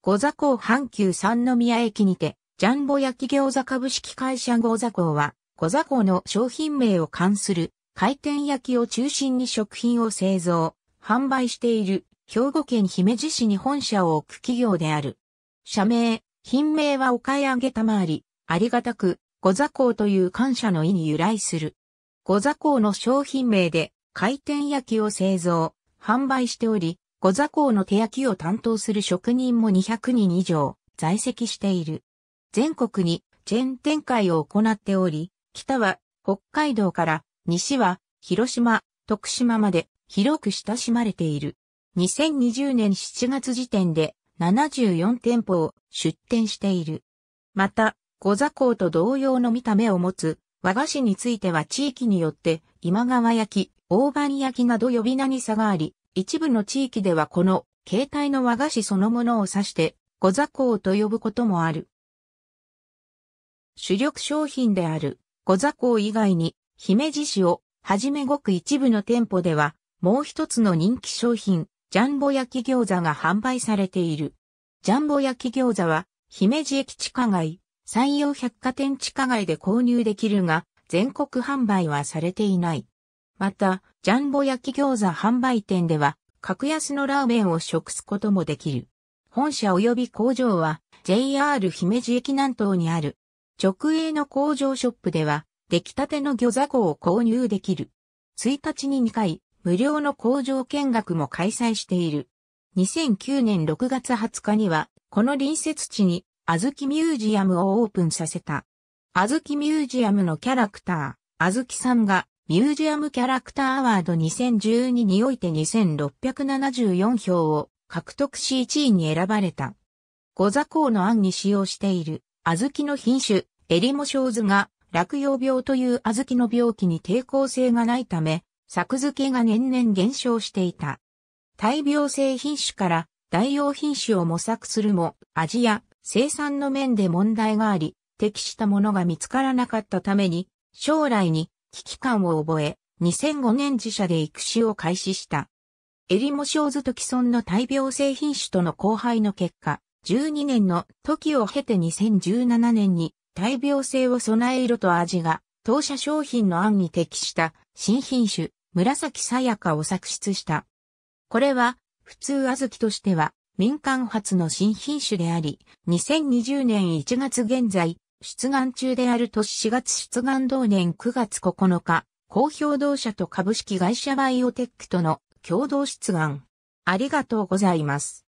五座港阪急三宮駅にて、ジャンボ焼き餃子株式会社五座港は、五座港の商品名を冠する、回転焼きを中心に食品を製造、販売している、兵庫県姫路市に本社を置く企業である。社名、品名はお買い上げたまわり、ありがたく、五座港という感謝の意に由来する。五座港の商品名で、回転焼きを製造、販売しており、五座工の手焼きを担当する職人も200人以上在籍している。全国にチェーン展開を行っており、北は北海道から西は広島、徳島まで広く親しまれている。2020年7月時点で74店舗を出店している。また、五座港と同様の見た目を持つ和菓子については地域によって今川焼き、大判焼きなど呼び名に差があり、一部の地域ではこの携帯の和菓子そのものを指して、ご座香と呼ぶこともある。主力商品であるご座香以外に、姫路市をはじめごく一部の店舗では、もう一つの人気商品、ジャンボ焼き餃子が販売されている。ジャンボ焼き餃子は、姫路駅地下街、山陽百貨店地下街で購入できるが、全国販売はされていない。また、ジャンボ焼き餃子販売店では、格安のラーメンを食すこともできる。本社及び工場は、JR 姫路駅南東にある。直営の工場ショップでは、出来たての餃子子を購入できる。1日に2回、無料の工場見学も開催している。2009年6月20日には、この隣接地に、あずきミュージアムをオープンさせた。あずきミュージアムのキャラクター、あずきさんが、ミュージアムキャラクターアワード2012において2674票を獲得し1位に選ばれた。五座港の案に使用している小豆の品種、エリモショウズが落葉病という小豆の病気に抵抗性がないため、作付けが年々減少していた。大病性品種から代用品種を模索するも、味や生産の面で問題があり、適したものが見つからなかったために、将来に危機感を覚え、2005年自社で育種を開始した。エリモショウズと既存の大病性品種との交配の結果、12年の時を経て2017年に大病性を備え色と味が当社商品の案に適した新品種紫さやかを作出した。これは普通小豆としては民間初の新品種であり、2020年1月現在出願中である年4月出願同年9月9日、公表同社と株式会社バイオテックとの共同出願。ありがとうございます。